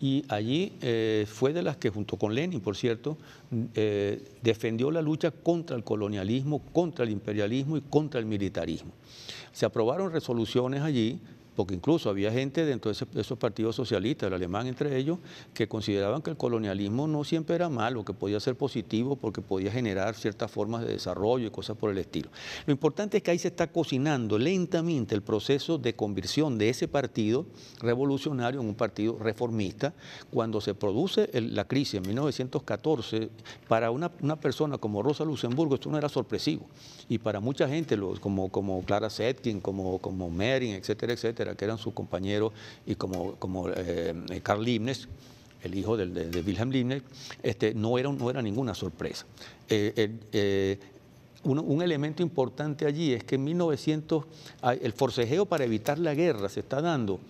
y allí eh, fue de las que, junto con Lenin, por cierto, mm, eh, defendió la lucha contra el colonialismo, contra el imperialismo y contra el militarismo. Se aprobaron resoluciones allí porque incluso había gente dentro de, esos partidos socialistas, el alemán entre ellos, que consideraban que el colonialismo no siempre era malo, que podía ser positivo porque podía generar ciertas formas de desarrollo y cosas por el estilo. Lo importante es que ahí se está cocinando lentamente el proceso de conversión de ese partido revolucionario en un partido reformista. Cuando se produce la crisis en 1914, para una, persona como Rosa Luxemburgo esto no era sorpresivo. Y para mucha gente, como, Clara Setkin, como, como etcétera, etcétera, que eran sus compañeros, y como, como eh, eh, Carl el hijo de, Wilhelm Limnes, este, no, era, no era ninguna sorpresa. Eh, un, elemento importante allí es que en 1900 el forcejeo para evitar la guerra se está dando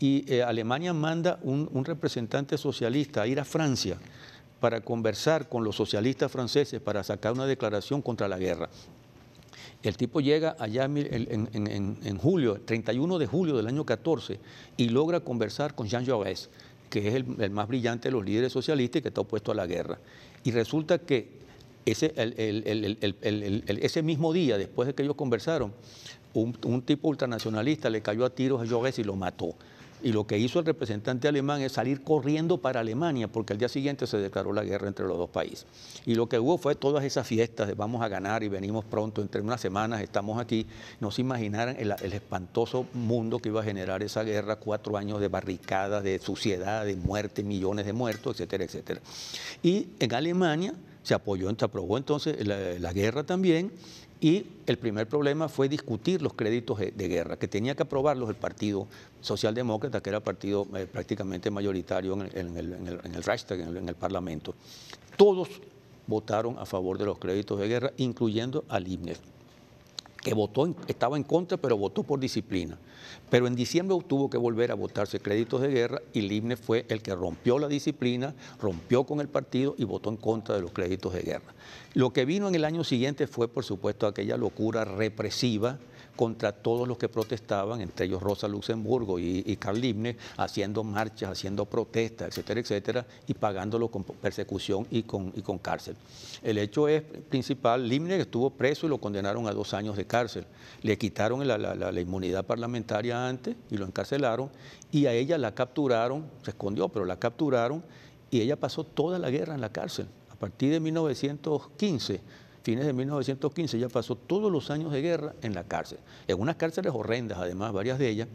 y Alemania manda un, un, representante socialista a ir a Francia para conversar con los socialistas franceses para sacar una declaración contra la guerra. El tipo llega allá en, julio, 31 de julio del año 14, y logra conversar con Jean Jaurès, que es el, más brillante de los líderes socialistas y que está opuesto a la guerra. Y resulta que ese, mismo día, después de que ellos conversaron, un, un tipo ultranacionalista le cayó a tiros a Jaurès y lo mató. Y lo que hizo el representante alemán es salir corriendo para Alemania, porque al día siguiente se declaró la guerra entre los dos países. Y lo que hubo fue todas esas fiestas de vamos a ganar y venimos pronto, entre unas semanas estamos aquí. No se imaginaran el, espantoso mundo que iba a generar esa guerra, cuatro años de barricadas, de suciedad, de muerte, millones de muertos, etcétera, etcétera. Y en Alemania se apoyó, se aprobó entonces la guerra también y el primer problema fue discutir los créditos de guerra, que tenía que aprobarlos el Partido Socialdemócrata, que era partido eh, prácticamente mayoritario en el, Reichstag, en el Parlamento. Todos votaron a favor de los créditos de guerra, incluyendo al INEF que votó, estaba en contra, pero votó por disciplina. Pero en diciembre obtuvo que volver a votarse créditos de guerra y Limne fue el que rompió la disciplina, rompió con el partido y votó en contra de los créditos de guerra. Lo que vino en el año siguiente fue, por supuesto, aquella locura represiva contra todos los que protestaban, entre ellos Rosa Luxemburgo y, y Karl haciendo marchas, haciendo protestas, etcétera, etcétera, y pagándolo con persecución y con, con cárcel. El hecho es principal, Limner estuvo preso y lo condenaron a dos años de cárcel. Le quitaron la inmunidad parlamentaria antes y lo encarcelaron, y a ella la capturaron, se escondió, pero la capturaron, y ella pasó toda la guerra en la cárcel. A partir de 1915 fines de 1915, ella pasó todos los años de guerra en la cárcel, en unas cárceles horrendas además, varias de ellas,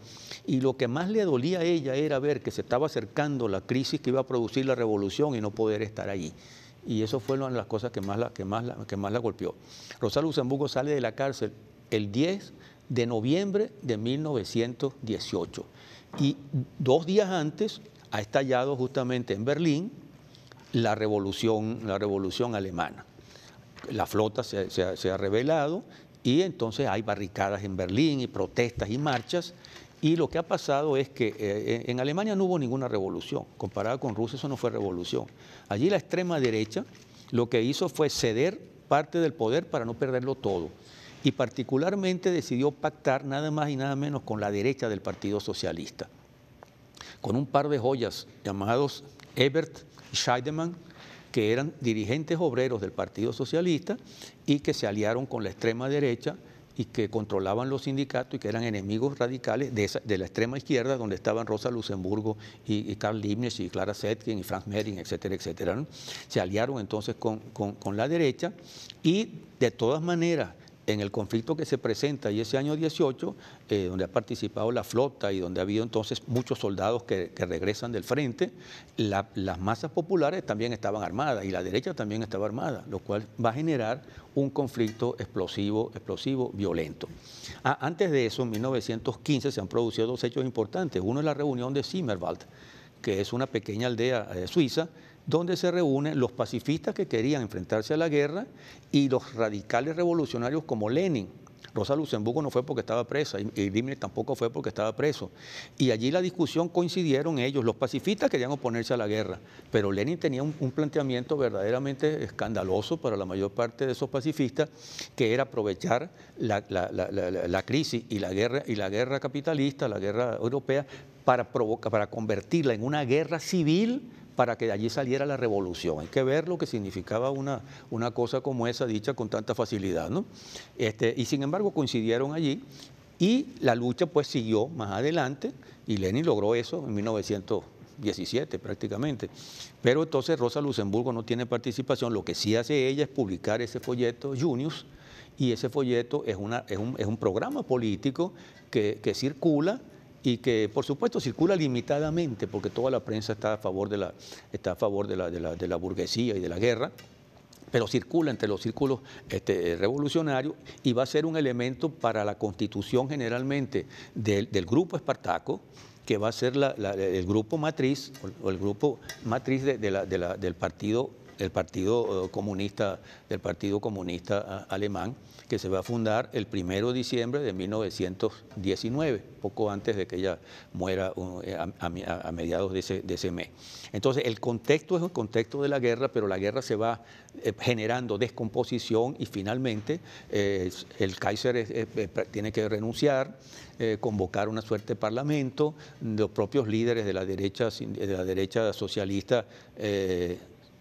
y lo que más le dolía a ella era ver que se estaba acercando la crisis que iba a producir la revolución y no poder estar allí. Y eso fue una de las cosas que más la, que más la, que más la golpeó. Rosa Luxemburgo sale de la cárcel el 10 de noviembre de 1918 y dos días antes ha estallado justamente en Berlín la revolución, la revolución alemana la flota se, ha revelado y entonces hay barricadas en Berlín y protestas y marchas. Y lo que ha pasado es que eh, en Alemania no hubo ninguna revolución. Comparada con Rusia, eso no fue revolución. Allí la extrema derecha lo que hizo fue ceder parte del poder para no perderlo todo. Y particularmente decidió pactar nada más y nada menos con la derecha del Partido Socialista. Con un par de joyas llamados Ebert y Scheidemann, que eran dirigentes obreros del Partido Socialista y que se aliaron con la extrema derecha y que controlaban los sindicatos y que eran enemigos radicales de, la extrema izquierda, donde estaban Rosa Luxemburgo y, Karl Liebknecht y Clara Zetkin y Franz Mehring, etcétera, etcétera. Se aliaron entonces con la derecha y de todas maneras en el conflicto que se presenta y ese año 18, eh, donde ha participado la flota y donde ha habido entonces muchos soldados que, regresan del frente, las masas populares también estaban armadas y la derecha también estaba armada, lo cual va a generar un conflicto explosivo, explosivo, violento. Ah, antes de eso, en 1915, se han producido dos hechos importantes. Uno es la reunión de Zimmerwald que es una pequeña aldea de eh, suiza, donde se reúnen los pacifistas que querían enfrentarse a la guerra y los radicales revolucionarios como Lenin. Rosa Luxemburgo no fue porque estaba presa y Dimitri tampoco fue porque estaba preso. Y allí la discusión coincidieron ellos. Los pacifistas querían oponerse a la guerra, pero Lenin tenía un, planteamiento verdaderamente escandaloso para la mayor parte de esos pacifistas, que era aprovechar la, crisis y la, guerra, y la guerra capitalista, la guerra europea, para, provocar, para convertirla en una guerra civil para que de allí saliera la revolución. Hay que ver lo que significaba una, una cosa como esa dicha con tanta facilidad. ¿no? Este, y sin embargo coincidieron allí y la lucha pues siguió más adelante y Lenin logró eso en 1917 prácticamente. Pero entonces Rosa Luxemburgo no tiene participación, lo que sí hace ella es publicar ese folleto Junius y ese folleto es, una, es, un, programa político que, que circula y que por supuesto circula limitadamente porque toda la prensa está a favor de la, está a favor de la, burguesía y de la guerra, pero circula entre los círculos este, revolucionarios y va a ser un elemento para la constitución generalmente del, grupo espartaco, que va a ser el grupo matriz o el grupo matriz del partido el Partido eh, Comunista, del Partido Comunista eh, Alemán, que se va a fundar el 1 de diciembre de 1919, poco antes de que ella muera eh, a, mediados de ese, mes. Entonces, el contexto es el contexto de la guerra, pero la guerra se va generando descomposición y finalmente el Kaiser tiene que renunciar, convocar una suerte de parlamento, los propios líderes de la derecha, de la derecha socialista.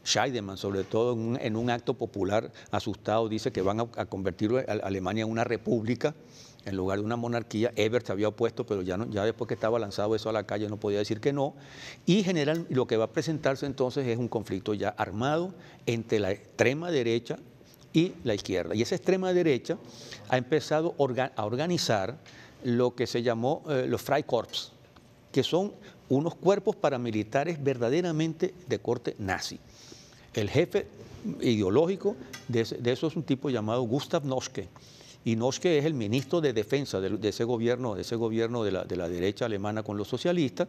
Scheidemann, sobre todo en un, acto popular asustado, dice que van a, convertir a Alemania en una república en lugar de una monarquía. Ebert se había opuesto, pero ya, después que estaba lanzado eso a la calle no podía decir que no. Y general, lo que va a presentarse entonces es un conflicto ya armado entre la extrema derecha y la izquierda. Y esa extrema derecha ha empezado a organizar lo que se llamó eh, los Freikorps, que son unos cuerpos paramilitares verdaderamente de corte nazi. El jefe ideológico de, eso es un tipo llamado Gustav Noske. Y Noske es el ministro de defensa de, ese gobierno, de, ese gobierno de, la, derecha alemana con los socialistas.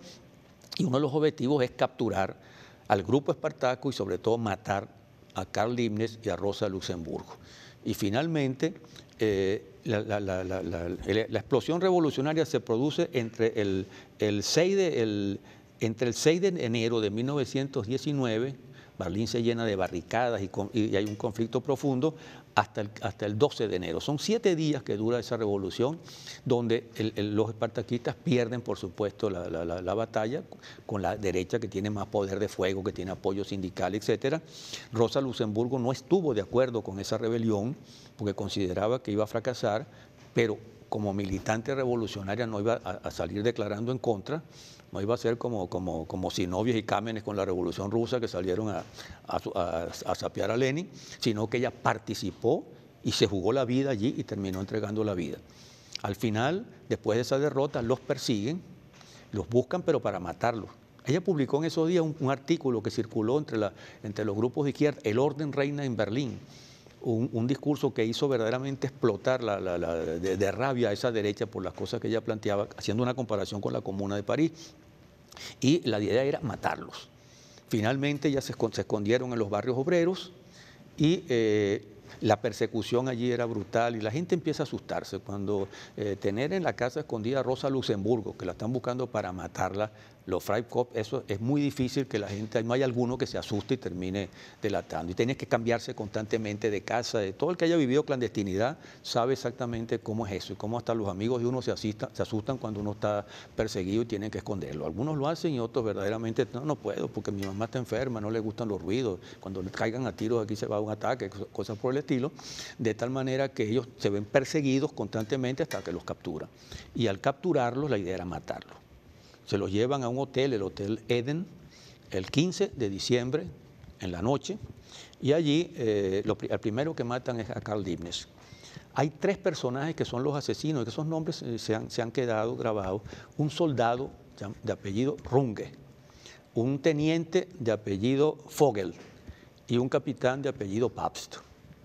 Y uno de los objetivos es capturar al grupo espartaco y sobre todo matar a Karl Liebknecht y a Rosa Luxemburgo. Y finalmente, eh, la, explosión revolucionaria se produce entre el, el 6 de, entre el 6 de enero de 1919 Berlín se llena de barricadas y, hay un conflicto profundo hasta el, hasta el 12 de enero. Son siete días que dura esa revolución, donde los espartaquistas pierden, por supuesto, la, batalla con la derecha que tiene más poder de fuego, que tiene apoyo sindical, etc. Rosa Luxemburgo no estuvo de acuerdo con esa rebelión porque consideraba que iba a fracasar, pero como militante revolucionaria no iba a salir declarando en contra no iba a ser como, como, como Sinovios y Cámenes con la Revolución Rusa que salieron a, a, a, sapear a Lenin, sino que ella participó y se jugó la vida allí y terminó entregando la vida. Al final, después de esa derrota, los persiguen, los buscan, pero para matarlos. Ella publicó en esos días un, artículo que circuló entre, la, entre los grupos de izquierda, El orden reina en Berlín un, discurso que hizo verdaderamente explotar de, rabia a esa derecha por las cosas que ella planteaba, haciendo una comparación con la Comuna de París. Y la idea era matarlos. Finalmente ya se, escondieron en los barrios obreros y eh, la persecución allí era brutal y la gente empieza a asustarse cuando eh, tener en la casa escondida a Rosa Luxemburgo, que la están buscando para matarla, los Fright cop, eso es muy difícil que la gente, no hay alguno que se asuste y termine delatando. Y tienes que cambiarse constantemente de casa, de todo el que haya vivido clandestinidad sabe exactamente cómo es eso y cómo hasta los amigos de uno se, se asustan cuando uno está perseguido y tienen que esconderlo. Algunos lo hacen y otros verdaderamente, no, no puedo porque mi mamá está enferma, no le gustan los ruidos, cuando le caigan a tiros aquí se va a un ataque, cosas por el estilo, de tal manera que ellos se ven perseguidos constantemente hasta que los capturan. Y al capturarlos la idea era matarlos se los llevan a un hotel, el Hotel Eden, el 15 de diciembre, en la noche, y allí el eh, primero que matan es a Carl Dibnes. Hay tres personajes que son los asesinos, y esos nombres eh, se, han, quedado grabados. Un soldado de apellido Runge, un teniente de apellido Fogel y un capitán de apellido Pabst.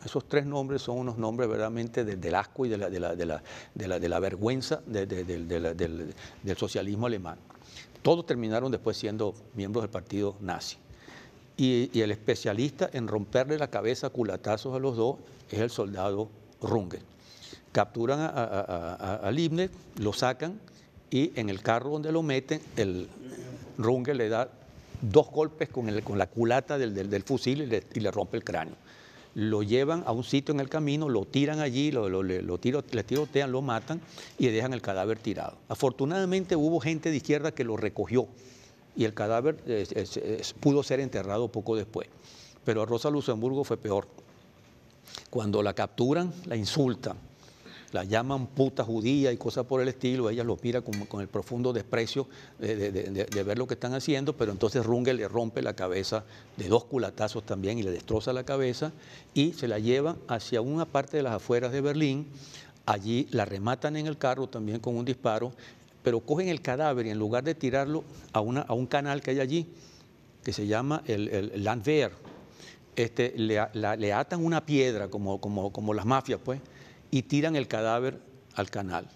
Esos tres nombres son unos nombres verdaderamente del asco y de la, vergüenza del, socialismo alemán. Todos terminaron después siendo miembros del partido nazi. Y, el especialista en romperle la cabeza a culatazos a los dos es el soldado Runge. Capturan a, a, lo sacan y en el carro donde lo meten, el Runge le da dos golpes con, la culata del, fusil y le, rompe el cráneo lo llevan a un sitio en el camino, lo tiran allí, lo, tiro, le tirotean, lo matan y dejan el cadáver tirado. Afortunadamente hubo gente de izquierda que lo recogió y el cadáver eh, eh, eh, pudo ser enterrado poco después. Pero a Rosa Luxemburgo fue peor. Cuando la capturan, la insultan, la llaman puta judía y cosas por el estilo, ella lo mira con, el profundo desprecio de, ver lo que están haciendo, pero entonces Runge le rompe la cabeza de dos culatazos también y le destroza la cabeza y se la lleva hacia una parte de las afueras de Berlín, allí la rematan en el carro también con un disparo, pero cogen el cadáver y en lugar de tirarlo a, una, a un canal que hay allí, que se llama el, Landwehr, este, le, le, atan una piedra, como, como, como las mafias, pues, y tiran el cadáver al canal.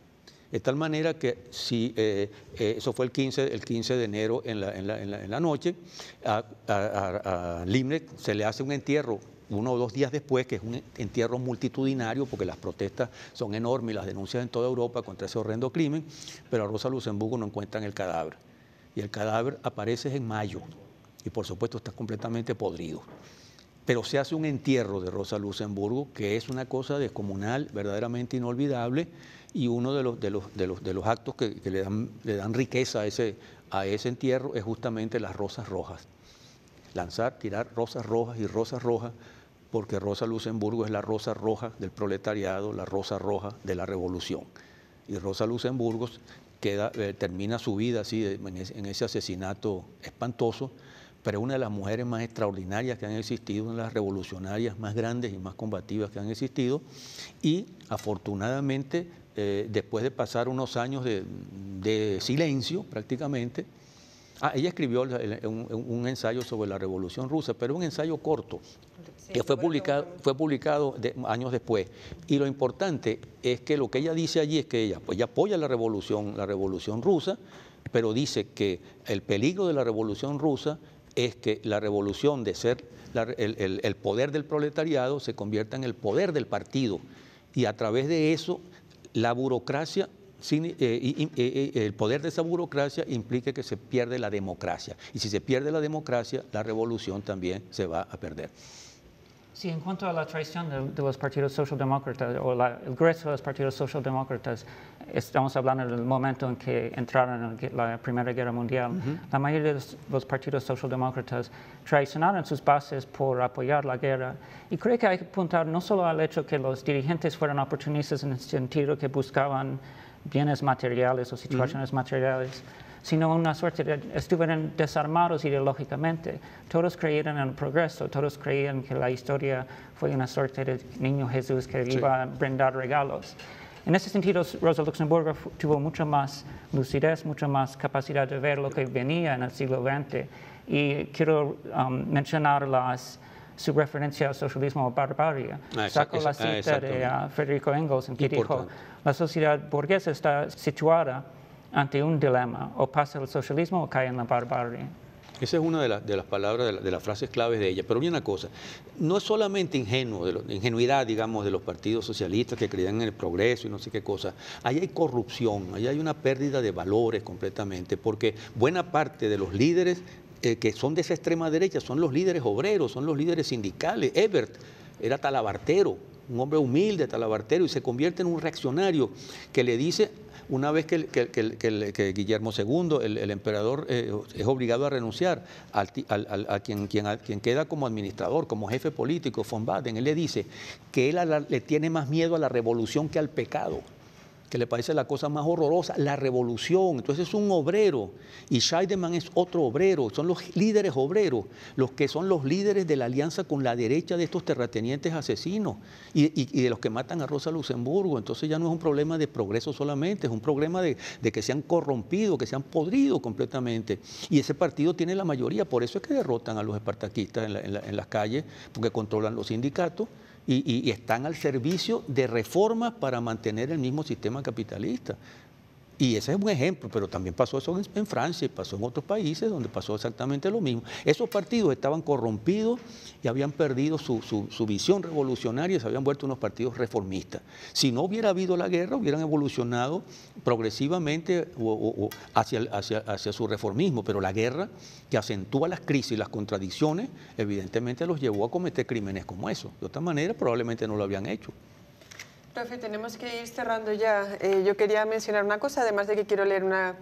De tal manera que si, eh, eh, eso fue el 15, el 15 de enero en la, noche, a, a, se le hace un entierro uno o dos días después, que es un entierro multitudinario, porque las protestas son enormes, y las denuncias en toda Europa contra ese horrendo crimen, pero a Rosa Luxemburgo no encuentran el cadáver. Y el cadáver aparece en mayo, y por supuesto está completamente podrido pero se hace un entierro de Rosa Luxemburgo, que es una cosa descomunal, verdaderamente inolvidable, y uno de los, actos que, le, dan, riqueza a ese, entierro es justamente las rosas rojas. Lanzar, tirar rosas rojas y rosas rojas, porque Rosa Luxemburgo es la rosa roja del proletariado, la rosa roja de la revolución. Y Rosa Luxemburgo eh, termina su vida así en ese asesinato espantoso pero una de las mujeres más extraordinarias que han existido, una de las revolucionarias más grandes y más combativas que han existido, y afortunadamente, eh, después de pasar unos años de, silencio prácticamente, ah, ella escribió un, ensayo sobre la Revolución Rusa, pero un ensayo corto, que fue publicado, años después. Y lo importante es que lo que ella dice allí es que ella, pues, apoya la revolución, la revolución rusa, pero dice que el peligro de la revolución rusa es que la revolución de ser el, poder del proletariado se convierta en el poder del partido y a través de eso la burocracia eh, eh, eh, el poder de esa burocracia implica que se pierde la democracia. Y si se pierde la democracia, la revolución también se va a perder. Sí, en cuanto a la traición de, los partidos socialdemócratas o el grueso de los partidos socialdemócratas, estamos hablando del momento en que entraron en la Primera Guerra Mundial. La mayoría de los, partidos socialdemócratas traicionaron sus bases por apoyar la guerra. Y creo que hay que apuntar no solo al hecho que los dirigentes fueran oportunistas en el sentido que buscaban bienes materiales o situaciones materiales, sino una suerte de, estuvieron desarmados ideológicamente. Todos creían en el progreso, todos creían que la historia fue una suerte de niño Jesús que iba a brindar regalos. En ese sentido, Rosa Luxemburgo tuvo mucha más lucidez, mucha más capacidad de ver lo que venía en el siglo XX. Y quiero um, mencionar las, su referencia al socialismo barbarie. Ah, la ah, cita de ah, Federico Engels, en que dijo, la sociedad burguesa está situada ante un dilema, o pasa el socialismo o cae en la barbarie. Esa es una de, las palabras, de, las frases claves de ella. Pero hay una cosa, no es solamente ingenuo, ingenuidad, digamos, de los partidos socialistas que creían en el progreso y no sé qué cosa. Ahí hay corrupción, ahí hay una pérdida de valores completamente, porque buena parte de los líderes eh, que son de esa extrema derecha son los líderes obreros, son los líderes sindicales. Ebert era talabartero, un hombre humilde, talabartero, y se convierte en un reaccionario que le dice una vez que, Guillermo II, el, emperador, eh, es obligado a renunciar a, quien, queda como administrador, como jefe político, von Baden, él le dice que él le tiene más miedo a la revolución que al pecado que le parece la cosa más horrorosa, la revolución. Entonces es un obrero y Scheidemann es otro obrero, son los líderes obreros, los que son los líderes de la alianza con la derecha de estos terratenientes asesinos y, de los que matan a Rosa Luxemburgo. Entonces ya no es un problema de progreso solamente, es un problema de, que se han corrompido, que se han podrido completamente. Y ese partido tiene la mayoría, por eso es que derrotan a los espartaquistas en las calles, porque controlan los sindicatos y, están al servicio de reformas para mantener el mismo sistema capitalista. Y ese es un ejemplo, pero también pasó eso en, Francia y pasó en otros países donde pasó exactamente lo mismo. Esos partidos estaban corrompidos y habían perdido su, visión revolucionaria y se habían vuelto unos partidos reformistas. Si no hubiera habido la guerra, hubieran evolucionado progresivamente hacia, hacia, su reformismo, pero la guerra que acentúa las crisis y las contradicciones, evidentemente los llevó a cometer crímenes como eso. De otra manera, probablemente no lo habían hecho. Profe, tenemos que ir cerrando ya. Eh, yo quería mencionar una cosa, además de que quiero leer una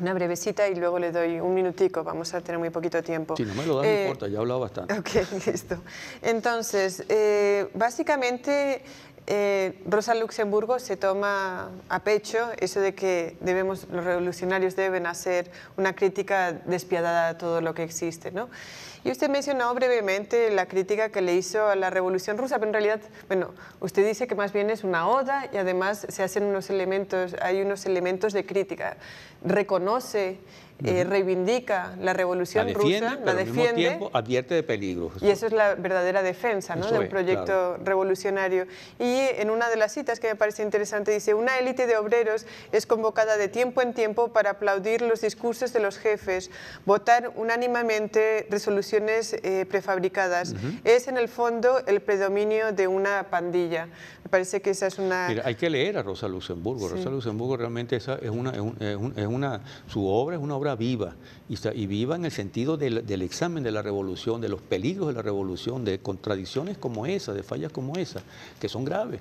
una brevecita y luego le doy un minutico, vamos a tener muy poquito tiempo. Sí, no me eh, lo da, no importa, ya he hablado bastante. Ok, listo. Entonces, eh, básicamente eh, Rosa Luxemburgo se toma a pecho eso de que los revolucionarios deben hacer una crítica despiadada a todo lo que existe. Y usted mencionó brevemente la crítica que le hizo a la Revolución Rusa, pero en realidad, bueno, usted dice que más bien es una oda y además se hacen unos elementos, hay unos elementos de crítica. Reconoce eh, reivindica la revolución la defiende, rusa, la defiende. tiempo advierte de peligros. Y eso es la verdadera defensa del proyecto revolucionario. Y en una de las citas que me parece interesante dice, una élite de obreros es convocada de tiempo en tiempo para aplaudir los discursos de los jefes, votar unánimemente resoluciones eh, prefabricadas. Es en el fondo el predominio de una pandilla. Me parece que esa es una... Mira, hay que leer a Rosa Luxemburgo. Rosa Luxemburgo realmente esa es una, es una, su obra es una obra viva, y, viva en el sentido del, del, examen de la revolución, de los peligros de la revolución, de contradicciones como esa, de fallas como esa, que son graves.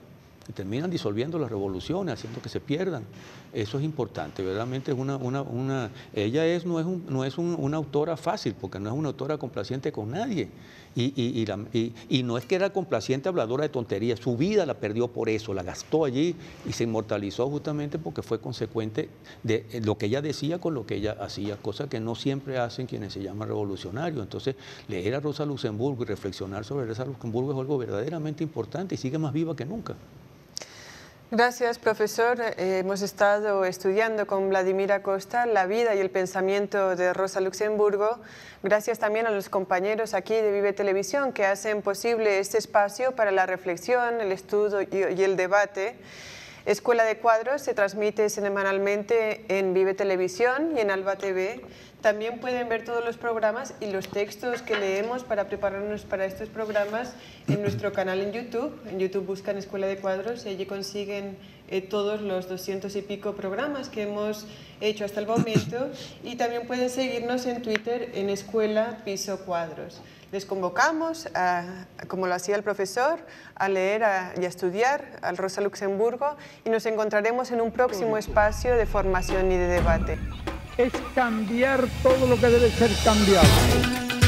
Y terminan disolviendo las revoluciones, haciendo que se pierdan. Eso es importante, verdaderamente es una, ella es, no es, no es una autora fácil, porque no es una autora complaciente con nadie. Y, y, no es que era complaciente habladora de tonterías, su vida la perdió por eso, la gastó allí y se inmortalizó justamente porque fue consecuente de eh, lo que ella decía con lo que ella hacía, cosa que no siempre hacen quienes se llaman revolucionarios. Entonces, leer a Rosa Luxemburgo y reflexionar sobre Rosa Luxemburgo es algo verdaderamente importante y sigue más viva que nunca. Gracias, profesor. Eh, hemos estado estudiando con Vladimir Acosta la vida y el pensamiento de Rosa Luxemburgo. Gracias también a los compañeros aquí de Vive Televisión que hacen posible este espacio para la reflexión, el estudio y el debate. Escuela de Cuadros se transmite semanalmente en Vive Televisión y en Alba TV. También pueden ver todos los programas y los textos que leemos para prepararnos para estos programas en nuestro canal en YouTube. En YouTube buscan Escuela de Cuadros y allí consiguen eh, todos los doscientos y pico programas que hemos hecho hasta el momento. Y también pueden seguirnos en Twitter en Escuela Piso Cuadros. Les convocamos, como lo hacía el profesor, a leer y a estudiar al Rosa Luxemburgo y nos encontraremos en un próximo espacio de formación y de debate es cambiar todo lo que debe ser cambiado.